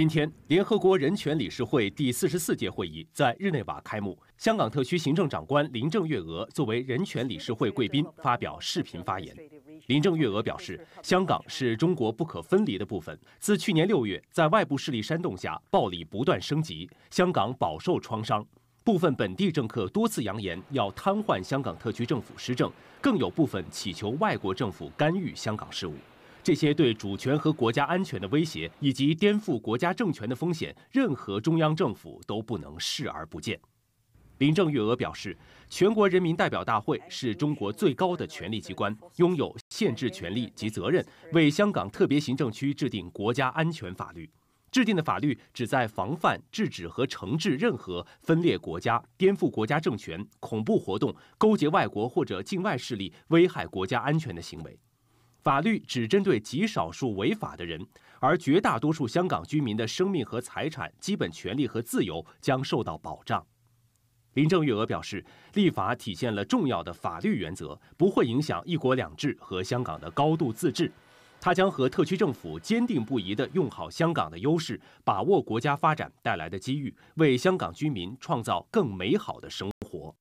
今天，联合国人权理事会第四十四届会议在日内瓦开幕。香港特区行政长官林郑月娥作为人权理事会贵宾发表视频发言。林郑月娥表示，香港是中国不可分离的部分。自去年六月，在外部势力煽动下，暴力不断升级，香港饱受创伤。部分本地政客多次扬言要瘫痪香港特区政府施政，更有部分乞求外国政府干预香港事务。这些对主权和国家安全的威胁，以及颠覆国家政权的风险，任何中央政府都不能视而不见。林郑月娥表示，全国人民代表大会是中国最高的权力机关，拥有限制权力及责任，为香港特别行政区制定国家安全法律。制定的法律旨在防范、制止和惩治任何分裂国家、颠覆国家政权、恐怖活动、勾结外国或者境外势力危害国家安全的行为。法律只针对极少数违法的人，而绝大多数香港居民的生命和财产、基本权利和自由将受到保障。林郑月娥表示，立法体现了重要的法律原则，不会影响“一国两制”和香港的高度自治。她将和特区政府坚定不移地用好香港的优势，把握国家发展带来的机遇，为香港居民创造更美好的生活。